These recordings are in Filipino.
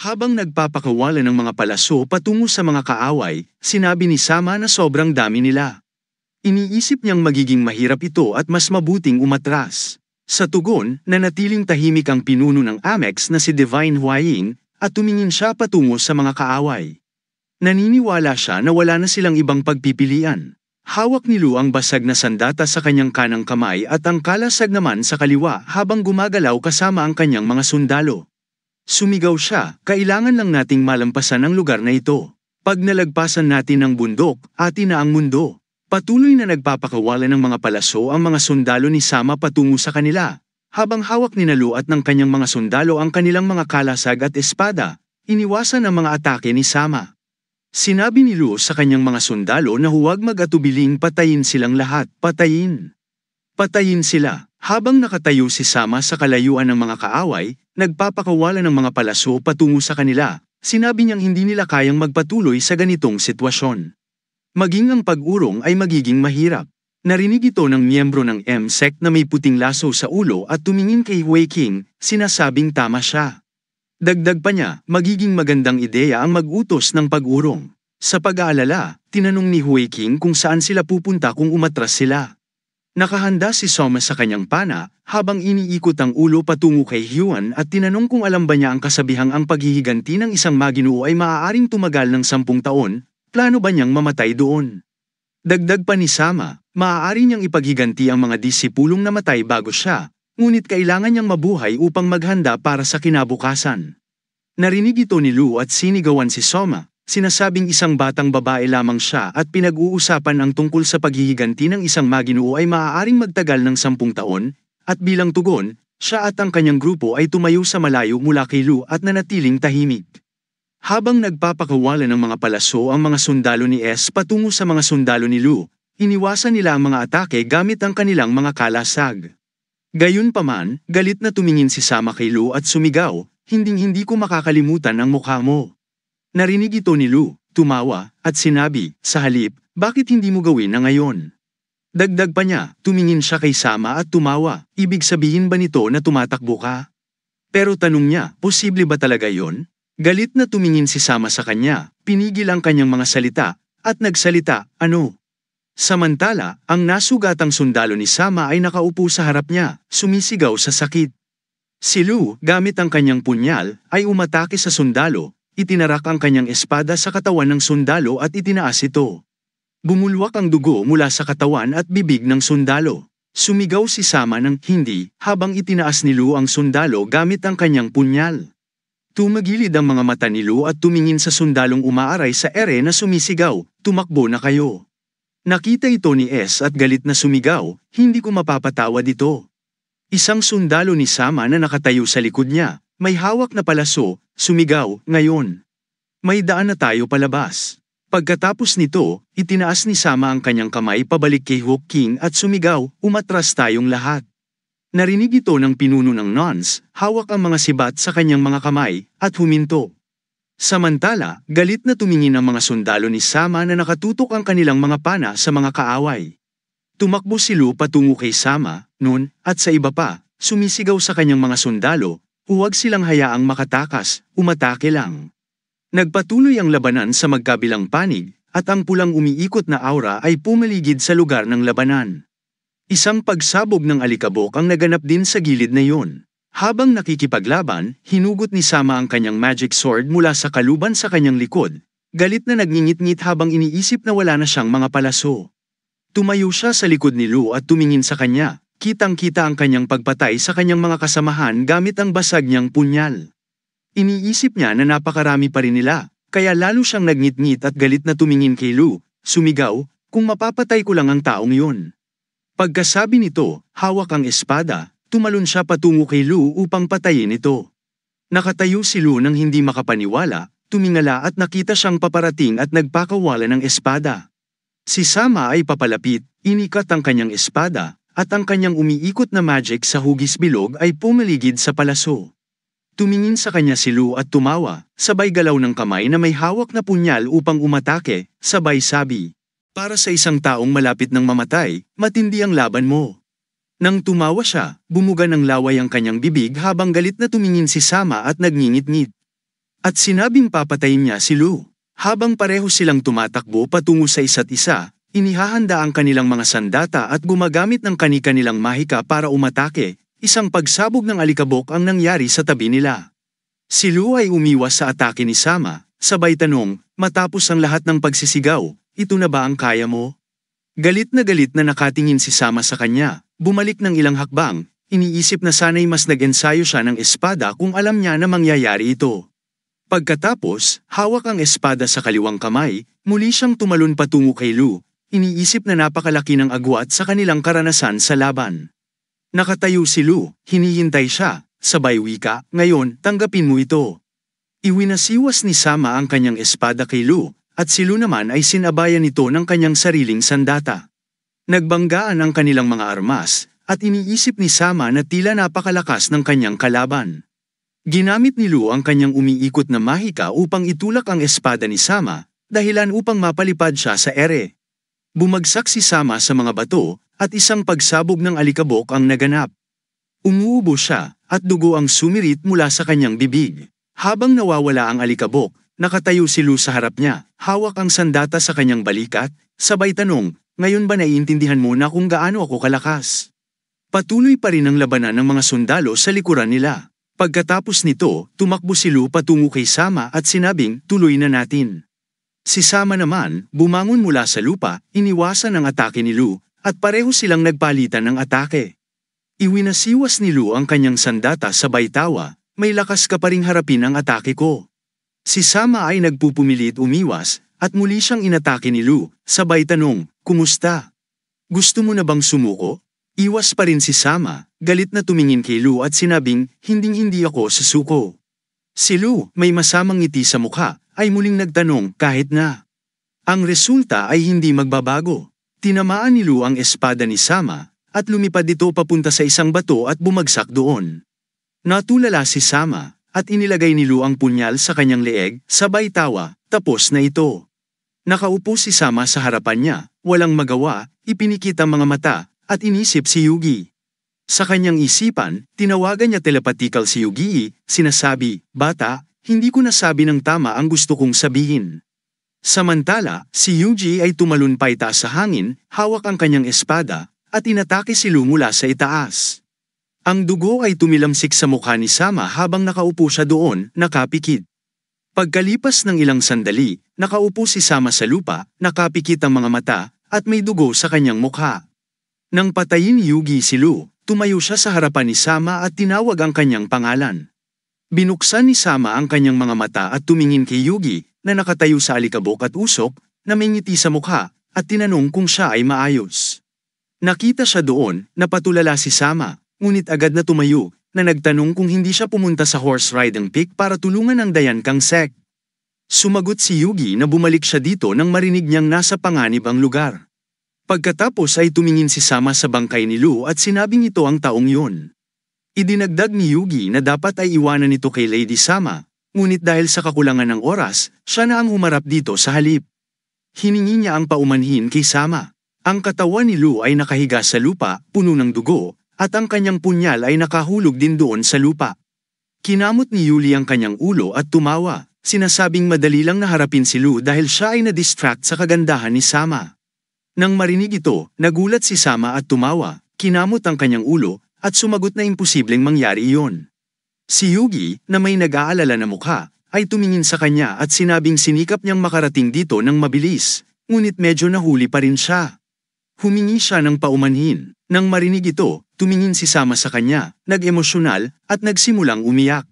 Habang nagpapakawalan ng mga palaso patungo sa mga kaaway, sinabi ni Sama na sobrang dami nila. Iniisip niyang magiging mahirap ito at mas mabuting umatras. Sa tugon, nanatiling tahimik ang pinuno ng Amex na si Divine Huaying at tumingin siya patungo sa mga kaaway. Naniniwala siya na wala na silang ibang pagpipilian. Hawak ni Lu ang basag na sandata sa kanyang kanang kamay at ang kalasag naman sa kaliwa habang gumagalaw kasama ang kanyang mga sundalo. Sumigaw siya, kailangan lang nating malampasan ang lugar na ito. Pag nalagpasan natin ang bundok, atin na ang mundo. Patuloy na nagpapakawala ng mga palaso ang mga sundalo ni Sama patungo sa kanila. Habang hawak ni Nalu at ng kanyang mga sundalo ang kanilang mga kalasag at espada, iniwasan ang mga atake ni Sama. Sinabi ni Lu sa kanyang mga sundalo na huwag mag-atubiling patayin silang lahat, patayin. Patayin sila. Habang nakatayo si Sama sa kalayuan ng mga kaaway, nagpapakawala ng mga palaso patungo sa kanila, sinabi niyang hindi nila kayang magpatuloy sa ganitong sitwasyon. Maging ang pag-urong ay magiging mahirap. Narinig ito ng miyembro ng MSEC na may puting laso sa ulo at tumingin kay Wei King, sinasabing tama siya. Dagdag pa niya, magiging magandang ideya ang mag-utos ng pag-urong. Sa pag-aalala, tinanong ni Hui King kung saan sila pupunta kung umatras sila. Nakahanda si Soma sa kanyang pana habang iniikot ang ulo patungo kay Hyuan at tinanong kung alam ba niya ang kasabihang ang paghihiganti ng isang maginoo ay maaaring tumagal ng sampung taon, plano ba niyang mamatay doon? Dagdag pa ni Sama, maaari niyang ipaghiganti ang mga disipulong namatay bago siya, ngunit kailangan niyang mabuhay upang maghanda para sa kinabukasan. Narinig ito ni Lu at sinigawan si Soma, sinasabing isang batang babae lamang siya at pinag-uusapan ang tungkol sa paghihiganti ng isang Maginoo ay maaaring magtagal ng sampung taon, at bilang tugon, siya at ang kanyang grupo ay tumayo sa malayo mula kay Lu at nanatiling tahimik. Habang nagpapakawala ng mga palaso ang mga sundalo ni S patungo sa mga sundalo ni Lu, iniwasan nila ang mga atake gamit ang kanilang mga kalasag. Gayunpaman, galit na tumingin si Sama kay Lu at sumigaw, hinding-hindi ko makakalimutan ang mukha mo. Narinig ito ni Lou, tumawa, at sinabi, sa halip, bakit hindi mo gawin na ngayon? Dagdag pa niya, tumingin siya kay Sama at tumawa, ibig sabihin ba nito na tumatakbo ka? Pero tanong niya, posible ba talaga yon? Galit na tumingin si Sama sa kanya, pinigil ang kanyang mga salita, at nagsalita, ano? Samantala, ang nasugatang sundalo ni Sama ay nakaupo sa harap niya, sumisigaw sa sakit. Si Lu, gamit ang kanyang punyal, ay umatake sa sundalo, itinarak ang kanyang espada sa katawan ng sundalo at itinaas ito. Bumulwak ang dugo mula sa katawan at bibig ng sundalo. Sumigaw si Sama ng hindi habang itinaas ni Lu ang sundalo gamit ang kanyang punyal. Tumagilid ang mga mata ni Lu at tumingin sa sundalong umaaray sa ere na sumisigaw, tumakbo na kayo. Nakita ito ni S at galit na sumigaw, hindi ko mapapatawa dito. Isang sundalo ni Sama na nakatayo sa likod niya, may hawak na palaso, Sumigaw, ngayon. May daan na tayo palabas. Pagkatapos nito, itinaas ni Sama ang kanyang kamay pabalik kay Hawk King at sumigaw, umatras tayong lahat. Narinig ito ng pinuno ng nuns, hawak ang mga sibat sa kanyang mga kamay, at huminto. Samantala, galit na tumingin ang mga sundalo ni Sama na nakatutok ang kanilang mga pana sa mga kaaway. Tumakbo si Lu patungo kay Sama, Nun, at sa iba pa, sumisigaw sa kanyang mga sundalo, Huwag silang hayaang makatakas, umatake lang. Nagpatuloy ang labanan sa magkabilang panig, at ang pulang umiikot na aura ay pumaligid sa lugar ng labanan. Isang pagsabog ng alikabok ang naganap din sa gilid na yun. Habang nakikipaglaban, hinugot ni Sama ang kanyang magic sword mula sa kaluban sa kanyang likod. Galit na nagngingit-ngit habang iniisip na wala na siyang mga palaso. Tumayo siya sa likod ni Lu at tumingin sa kanya, Kitang-kita ang kanyang pagpatay sa kanyang mga kasamahan gamit ang basag niyang punyal. Iniisip niya na napakarami pa rin nila, kaya lalo siyang nagnitngit at galit na tumingin kay Lu, sumigaw, kung mapapatay ko lang ang taong yun. Pagkasabi nito, hawak ang espada, tumalon siya patungo kay Lu upang patayin ito. Nakatayo si Lu nang hindi makapaniwala, tumingala at nakita siyang paparating at nagpakawala ng espada. Si Sama ay papalapit, inikat ang kanyang espada, at ang kanyang umiikot na magic sa hugis bilog ay pumaligid sa palaso. Tumingin sa kanya si Lu at tumawa, sabay galaw ng kamay na may hawak na punyal upang umatake, sabay sabi. Para sa isang taong malapit ng mamatay, matindi ang laban mo. Nang tumawa siya, bumuga ng laway ang kanyang bibig habang galit na tumingin si Sama at nagngingit-ngit. At sinabing papatayin niya si Lu. Habang pareho silang tumatakbo patungo sa isa't isa, Inihahanda ang kanilang mga sandata at gumagamit ng kani-kanilang mahika para umatake, isang pagsabog ng alikabok ang nangyari sa tabi nila. Si Lu ay umiwas sa atake ni Sama, sabay tanong, matapos ang lahat ng pagsisigaw, ito na ba ang kaya mo? Galit na galit na nakatingin si Sama sa kanya, bumalik ng ilang hakbang, iniisip na sana'y mas nag-ensayo siya ng espada kung alam niya na mangyayari ito. Pagkatapos, hawak ang espada sa kaliwang kamay, muli siyang tumalon patungo kay Lu, iniisip na napakalaki ng agwat sa kanilang karanasan sa laban. Nakatayo si Lu, hinihintay siya, sabay wika, ngayon, tanggapin mo ito. Iwinasiwas ni Sama ang kanyang espada kay Lu, at si Lu naman ay sinabayan ito ng kanyang sariling sandata. Nagbanggaan ang kanilang mga armas, at iniisip ni Sama na tila napakalakas ng kanyang kalaban. Ginamit ni Lu ang kanyang umiikot na mahika upang itulak ang espada ni Sama, dahilan upang mapalipad siya sa ere. Bumagsak si Sama sa mga bato at isang pagsabog ng alikabok ang naganap. Umuubo siya at dugo ang sumirit mula sa kanyang bibig. Habang nawawala ang alikabok, nakatayo si Lu sa harap niya, hawak ang sandata sa kanyang balikat, sabay tanong, ngayon ba naiintindihan mo na kung gaano ako kalakas? Patuloy pa rin ang labanan ng mga sundalo sa likuran nila. Pagkatapos nito, tumakbo si Lu patungo kay Sama at sinabing, tuloy na natin. Si Sama naman, bumangon mula sa lupa, iniwasan ang atake ni Lu, at pareho silang nagpalitan ng atake. Iwinasiwas ni Lu ang kanyang sandata sa baytawa, may lakas ka pa ring harapin ang atake ko. Si Sama ay nagpupumilit umiwas, at muli siyang inatake ni Lu, sabay tanong, kumusta? Gusto mo na bang sumuko? Iwas pa rin si Sama, galit na tumingin kay Lu at sinabing, hinding-hindi ako susuko. Si Lu, may masamang ngiti sa mukha, ay muling nagtanong kahit na. Ang resulta ay hindi magbabago. Tinamaan ni Lu ang espada ni Sama at lumipad ito papunta sa isang bato at bumagsak doon. Natulala si Sama at inilagay ni Lu ang punyal sa kanyang leeg, sabay tawa, tapos na ito. Nakaupo si Sama sa harapan niya, walang magawa, ipinikit ang mga mata, at inisip si Yugi. Sa kanyang isipan, tinawagan niya telepatikal si Yugi, sinasabi, Bata, hindi ko nasabi ng tama ang gusto kong sabihin. Samantala, si Yuji ay tumalumpay taas sa hangin, hawak ang kanyang espada, at inatake si Lu mula sa itaas. Ang dugo ay tumilamsik sa mukha ni Sama habang nakaupo siya doon, nakapikit. Pagkalipas ng ilang sandali, nakaupo si Sama sa lupa, nakapikit ang mga mata, at may dugo sa kanyang mukha. Nang patayin Yugi si Lu, tumayo siya sa harapan ni Sama at tinawag ang kanyang pangalan. Binuksan ni Sama ang kanyang mga mata at tumingin kay Yugi, na nakatayo sa alikabok at usok, na may ngiti sa mukha, at tinanong kung siya ay maayos. Nakita siya doon, napatulala si Sama, ngunit agad na tumayo, na nagtanong kung hindi siya pumunta sa horse riding peak para tulungan ang Dayan Kang Sek. Sumagot si Yugi na bumalik siya dito nang marinig niyang nasa panganib ang lugar. Pagkatapos ay tumingin si Sama sa bangkay ni Lu at sinabing ito ang taong yun. Idinagdag ni Yugi na dapat ay iwanan ito kay Lady Sama, ngunit dahil sa kakulangan ng oras, siya na ang humarap dito sa halip. Hiningi niya ang paumanhin kay Sama. Ang katawan ni Lu ay nakahiga sa lupa, puno ng dugo, at ang kanyang punyal ay nakahulog din doon sa lupa. Kinamot ni Yuli ang kanyang ulo at tumawa, sinasabing madali lang naharapin si Lu dahil siya ay na-distract sa kagandahan ni Sama. Nang marinig ito, nagulat si Sama at tumawa, kinamot ang kanyang ulo, at sumagot na imposibleng mangyari iyon. Si Yugi, na may nag-aalala na mukha, ay tumingin sa kanya at sinabing sinikap niyang makarating dito ng mabilis, ngunit medyo nahuli pa rin siya. Humingi siya ng paumanhin. Nang marinig ito, tumingin si Sama sa kanya, nag-emosyonal, at nagsimulang umiyak.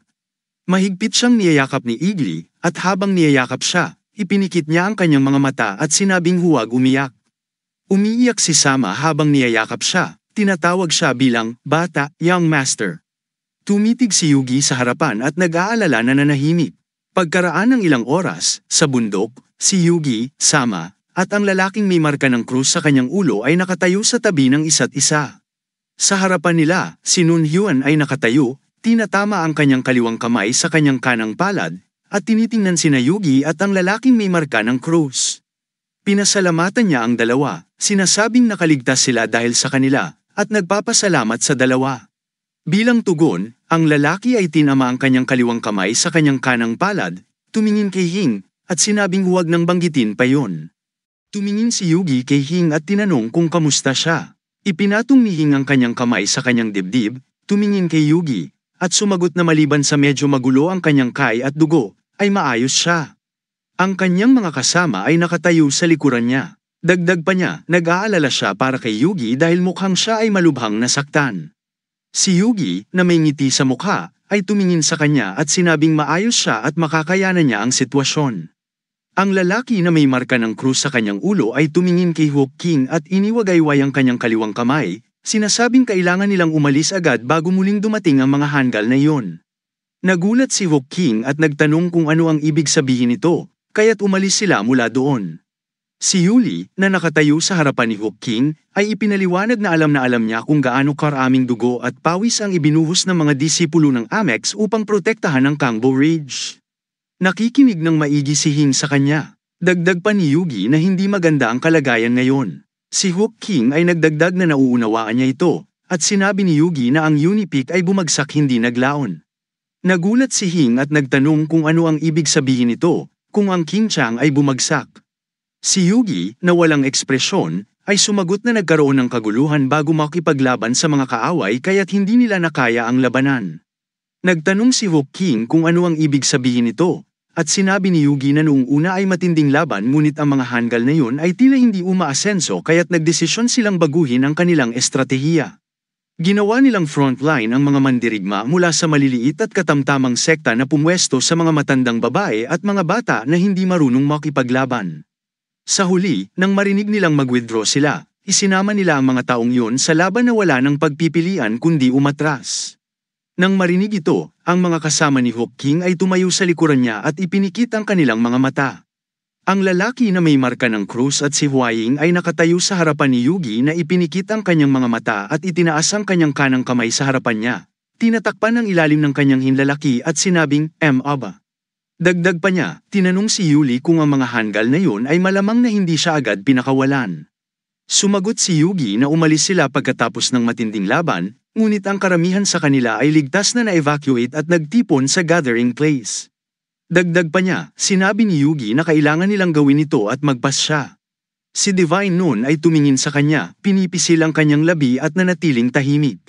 Mahigpit siyang niyayakap ni Igli, at habang niyayakap siya, ipinikit niya ang kanyang mga mata at sinabing huwag umiyak. Umiiyak si Sama habang niyayakap siya, Tinatawag siya bilang, bata, young master. Tumitig si Yugi sa harapan at nag-aalala na nanahimik. Pagkaraan ng ilang oras, sa bundok, si Yugi, Sama, at ang lalaking may marka ng krus sa kanyang ulo ay nakatayo sa tabi ng isa't isa. Sa harapan nila, si Nun Yuan ay nakatayo, tinatama ang kanyang kaliwang kamay sa kanyang kanang palad, at tinitingnan si Yugi at ang lalaking may marka ng krus. Pinasalamatan niya ang dalawa, sinasabing nakaligtas sila dahil sa kanila, at nagpapasalamat sa dalawa. Bilang tugon, ang lalaki ay tinama ang kanyang kaliwang kamay sa kanyang kanang palad, tumingin kay Hing, at sinabing huwag nang banggitin pa yon. Tumingin si Yugi kay Hing at tinanong kung kamusta siya. Ipinatong ni Hing ang kanyang kamay sa kanyang dibdib, tumingin kay Yugi, at sumagot na maliban sa medyo magulo ang kanyang kai at dugo, ay maayos siya. Ang kanyang mga kasama ay nakatayo sa likuran niya. Dagdag pa niya, nag-aalala siya para kay Yugi dahil mukhang siya ay malubhang nasaktan. Si Yugi, na may ngiti sa mukha, ay tumingin sa kanya at sinabing maayos siya at makakayanan niya ang sitwasyon. Ang lalaki na may marka ng krus sa kanyang ulo ay tumingin kay Hawk King at iniwagayway ang kanyang kaliwang kamay, sinasabing kailangan nilang umalis agad bago muling dumating ang mga hanggal na iyon. Nagulat si Hawk King at nagtanong kung ano ang ibig sabihin nito, kaya't umalis sila mula doon. Si Yuli, na nakatayo sa harapan ni Hooking, ay ipinaliwanag na alam na alam niya kung gaano karaming dugo at pawis ang ibinuhos ng mga disipulo ng Amex upang protektahan ang Kangbo Ridge. Nakikinig ng maigi si Hing sa kanya. Dagdag pa ni Yugi na hindi maganda ang kalagayan ngayon. Si Hook King ay nagdagdag na nauunawaan niya ito, at sinabi ni Yugi na ang Unipic ay bumagsak hindi naglaon. Nagulat si Hing at nagtanong kung ano ang ibig sabihin nito, kung ang King Chang ay bumagsak. Si Yugi, na walang ekspresyon, ay sumagot na nagkaroon ng kaguluhan bago makipaglaban sa mga kaaway kaya't hindi nila nakaya ang labanan. Nagtanong si Wok King kung ano ang ibig sabihin nito, at sinabi ni Yugi na noong una ay matinding laban ngunit ang mga Hangal na yun ay tila hindi umaasenso kaya't nagdesisyon silang baguhin ang kanilang estratehiya. Ginawa nilang frontline ang mga mandirigma mula sa maliliit at katamtamang sekta na pumwesto sa mga matandang babae at mga bata na hindi marunong makipaglaban. Sa huli, nang marinig nilang mag-withdraw sila, isinama nila ang mga taong yun sa laban na wala ng pagpipilian kundi umatras. Nang marinig ito, ang mga kasama ni Hook King ay tumayo sa likuran niya at ipinikit ang kanilang mga mata. Ang lalaki na may marka ng krus at si Huaying ay nakatayo sa harapan ni Yugi na ipinikit ang kanyang mga mata at itinaas ang kanyang kanang kamay sa harapan niya. Tinatakpan ang ilalim ng kanyang hinlalaki at sinabing, M. Aba. Dagdag pa niya, tinanong si Yuli kung ang mga hanggal na yun ay malamang na hindi siya agad pinakawalan. Sumagot si Yugi na umalis sila pagkatapos ng matinding laban, ngunit ang karamihan sa kanila ay ligtas na na-evacuate at nagtipon sa gathering place. Dagdag pa niya, sinabi ni Yugi na kailangan nilang gawin ito at magpas siya. Si Divine noon ay tumingin sa kanya, pinipisil ang kanyang labi at nanatiling tahimik.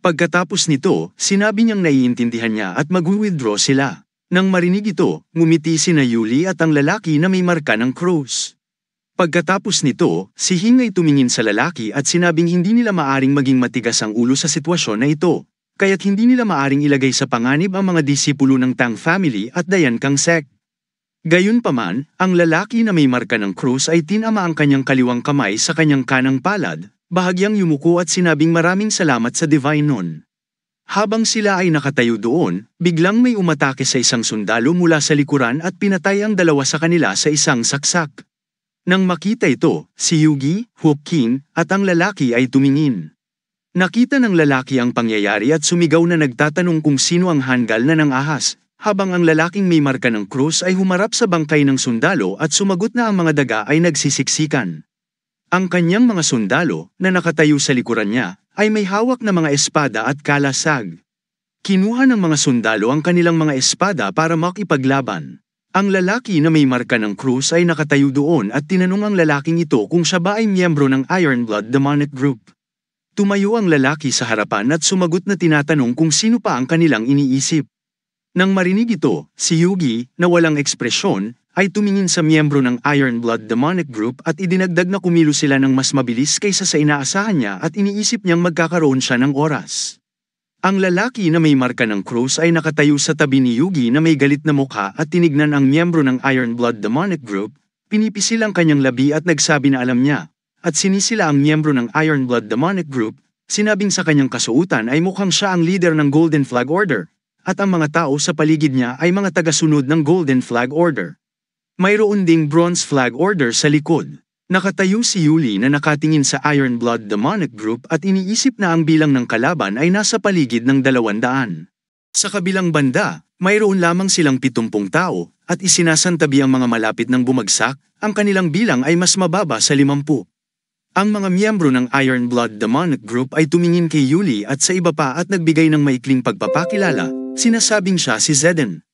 Pagkatapos nito, sinabi niyang naiintindihan niya at mag-withdraw sila. Nang marinig ito, ngumiti si na Yuli at ang lalaki na may marka ng cross. Pagkatapos nito, si Hing ay tumingin sa lalaki at sinabing hindi nila maaring maging matigas ang ulo sa sitwasyon na ito, kaya't hindi nila maaring ilagay sa panganib ang mga disipulo ng Tang family at Dayan Kang Sek. Gayunpaman, ang lalaki na may marka ng krus ay tinama ang kanyang kaliwang kamay sa kanyang kanang palad, bahagyang yumuko at sinabing maraming salamat sa Divine Nun. Habang sila ay nakatayo doon, biglang may umatake sa isang sundalo mula sa likuran at pinatay ang dalawa sa kanila sa isang saksak. Nang makita ito, si Yugi, Huokin, at ang lalaki ay tumingin. Nakita ng lalaki ang pangyayari at sumigaw na nagtatanong kung sino ang hanggal na ng ahas, habang ang lalaking may marka ng krus ay humarap sa bangkay ng sundalo at sumagot na ang mga daga ay nagsisiksikan. Ang kanyang mga sundalo, na nakatayo sa likuran niya, ay may hawak na mga espada at kalasag. Kinuha ng mga sundalo ang kanilang mga espada para makipaglaban. Ang lalaki na may marka ng krus ay nakatayo doon at tinanong ang lalaking ito kung siya ba ay miyembro ng Ironblood Demonic Group. Tumayo ang lalaki sa harapan at sumagot na tinatanong kung sino pa ang kanilang iniisip. Nang marinig ito, si Yugi, na walang ekspresyon, ay tumingin sa miyembro ng Iron Blood Demonic Group at idinagdag na kumilo sila ng mas mabilis kaysa sa inaasahan niya at iniisip niyang magkakaroon siya ng oras. Ang lalaki na may marka ng cross ay nakatayo sa tabi ni Yugi na may galit na mukha at tinignan ang miyembro ng Iron Blood Demonic Group, pinipisil ang kanyang labi at nagsabi na alam niya, at sinisila ang miyembro ng Iron Blood Demonic Group, sinabing sa kanyang kasuutan ay mukhang siya ang leader ng Golden Flag Order, at ang mga tao sa paligid niya ay mga tagasunod ng Golden Flag Order. Mayroon ding Bronze Flag Order sa likod. Nakatayo si Yuli na nakatingin sa Iron Blood Demonic Group at iniisip na ang bilang ng kalaban ay nasa paligid ng dalawandaan. Sa kabilang banda, mayroon lamang silang pitumpung tao at isinasantabi ang mga malapit ng bumagsak, ang kanilang bilang ay mas mababa sa limampu. Ang mga miyembro ng Iron Blood Demonic Group ay tumingin kay Yuli at sa iba pa at nagbigay ng maikling pagpapakilala Sinasabing siya si Zeden.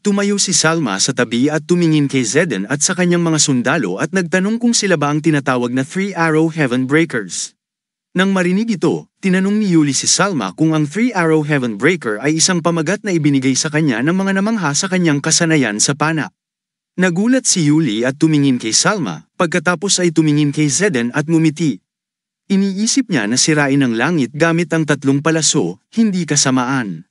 Tumayo si Salma sa tabi at tumingin kay Zeden at sa kanyang mga sundalo at nagtanong kung sila ba ang tinatawag na Three Arrow Heaven Breakers. Nang marinig ito, tinanong ni Yuli si Salma kung ang Three Arrow Heaven Breaker ay isang pamagat na ibinigay sa kanya ng mga namangha sa kanyang kasanayan sa pana. Nagulat si Yuli at tumingin kay Salma, pagkatapos ay tumingin kay Zeden at ngumiti. Iniisip niya na sirain ang langit gamit ang tatlong palaso, hindi kasamaan.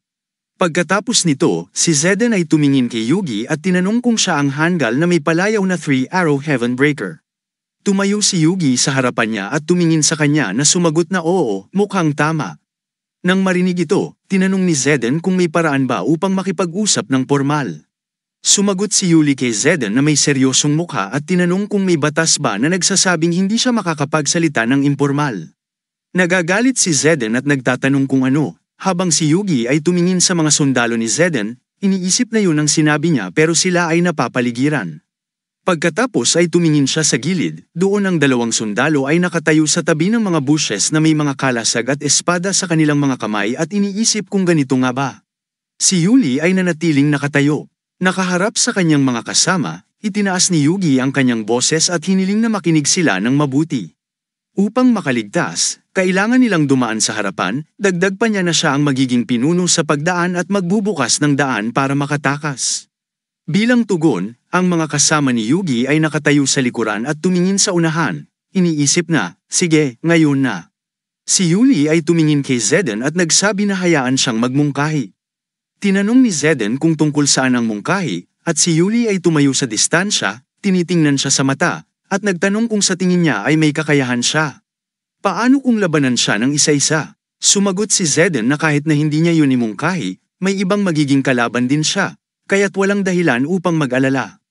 Pagkatapos nito, si Zeden ay tumingin kay Yugi at tinanong kung siya ang Hangal na may palayaw na Three Arrow Heaven Breaker. Tumayo si Yugi sa harapan niya at tumingin sa kanya na sumagot na oo, mukhang tama. Nang marinig ito, tinanong ni Zeden kung may paraan ba upang makipag-usap ng formal. Sumagot si Yuli kay Zeden na may seryosong mukha at tinanong kung may batas ba na nagsasabing hindi siya makakapagsalita ng impormal. Nagagalit si Zeden at nagtatanong kung ano, habang si Yugi ay tumingin sa mga sundalo ni Zeden, iniisip na yun ang sinabi niya pero sila ay napapaligiran. Pagkatapos ay tumingin siya sa gilid, doon ang dalawang sundalo ay nakatayo sa tabi ng mga bushes na may mga kalasag at espada sa kanilang mga kamay at iniisip kung ganito nga ba. Si Yuli ay nanatiling nakatayo. Nakaharap sa kanyang mga kasama, itinaas ni Yugi ang kanyang boses at hiniling na makinig sila ng mabuti. Upang makaligtas, kailangan nilang dumaan sa harapan, dagdag pa niya na siya ang magiging pinuno sa pagdaan at magbubukas ng daan para makatakas. Bilang tugon, ang mga kasama ni Yugi ay nakatayo sa likuran at tumingin sa unahan. Iniisip na, sige, ngayon na. Si Yuli ay tumingin kay Zeden at nagsabi na hayaan siyang magmungkahi. Tinanong ni Zeden kung tungkol saan ang mungkahi, at si Yuli ay tumayo sa distansya, tinitingnan siya sa mata, at nagtanong kung sa tingin niya ay may kakayahan siya. Paano kung labanan siya ng isa-isa? Sumagot si Zeden na kahit na hindi niya yun imungkahi, may ibang magiging kalaban din siya, kaya't walang dahilan upang mag-alala.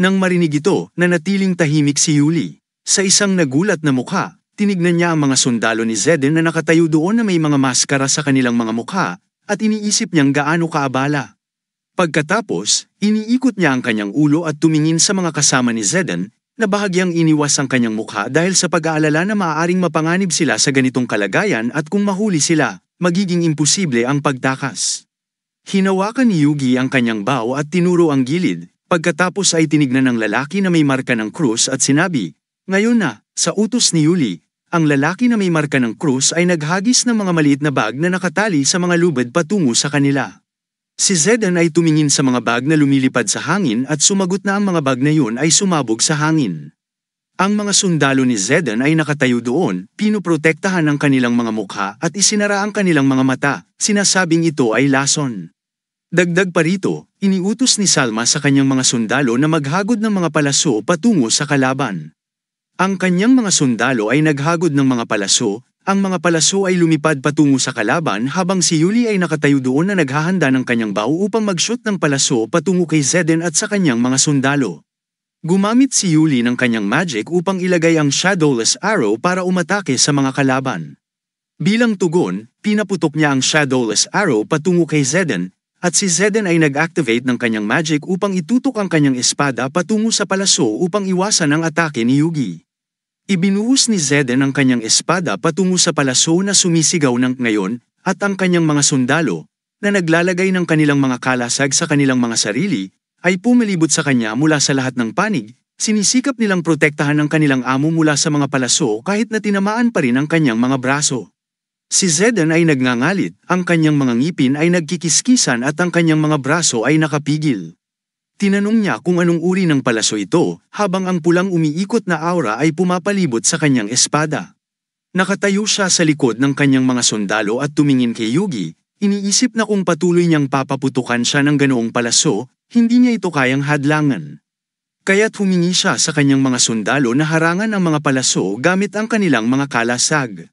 Nang marinig ito, nanatiling tahimik si Yuli. Sa isang nagulat na mukha, tinignan niya ang mga sundalo ni Zeden na nakatayo doon na may mga maskara sa kanilang mga mukha at iniisip niyang gaano kaabala. Pagkatapos, iniikot niya ang kanyang ulo at tumingin sa mga kasama ni Zeden na bahagyang iniwas ang kanyang mukha dahil sa pag-aalala na maaaring mapanganib sila sa ganitong kalagayan at kung mahuli sila, magiging imposible ang pagtakas. Hinawakan ni Yugi ang kanyang bow at tinuro ang gilid, pagkatapos ay tinignan ng lalaki na may marka ng krus at sinabi, Ngayon na, sa utos ni Yuli, ang lalaki na may marka ng krus ay naghagis ng mga maliit na bag na nakatali sa mga lubad patungo sa kanila. Si Zedan ay tumingin sa mga bag na lumilipad sa hangin at sumagot na ang mga bag na yun ay sumabog sa hangin. Ang mga sundalo ni Zedan ay nakatayo doon, pinoprotektahan ang kanilang mga mukha at isinara ang kanilang mga mata, sinasabing ito ay lason. Dagdag pa rito, iniutos ni Salma sa kanyang mga sundalo na maghagod ng mga palaso patungo sa kalaban. Ang kanyang mga sundalo ay naghagod ng mga palaso, ang mga palaso ay lumipad patungo sa kalaban habang si Yuli ay nakatayo doon na naghahanda ng kanyang bow upang mag-shoot ng palaso patungo kay Zeden at sa kanyang mga sundalo. Gumamit si Yuli ng kanyang magic upang ilagay ang Shadowless Arrow para umatake sa mga kalaban. Bilang tugon, pinaputok niya ang Shadowless Arrow patungo kay Zeden, at si Zeden ay nag-activate ng kanyang magic upang itutok ang kanyang espada patungo sa palaso upang iwasan ang atake ni Yugi. Ibinuhos ni Zeden ang kanyang espada patungo sa palaso na sumisigaw ng ngayon at ang kanyang mga sundalo na naglalagay ng kanilang mga kalasag sa kanilang mga sarili ay pumilibot sa kanya mula sa lahat ng panig, sinisikap nilang protektahan ang kanilang amo mula sa mga palaso kahit na tinamaan pa rin ang kanyang mga braso. Si Zeden ay nagngangalit, ang kanyang mga ngipin ay nagkikiskisan at ang kanyang mga braso ay nakapigil. Tinanong niya kung anong uri ng palaso ito, habang ang pulang umiikot na aura ay pumapalibot sa kanyang espada. Nakatayo siya sa likod ng kanyang mga sundalo at tumingin kay Yugi, iniisip na kung patuloy niyang papaputukan siya ng ganoong palaso, hindi niya ito kayang hadlangan. Kaya't humingi siya sa kanyang mga sundalo na harangan ang mga palaso gamit ang kanilang mga kalasag.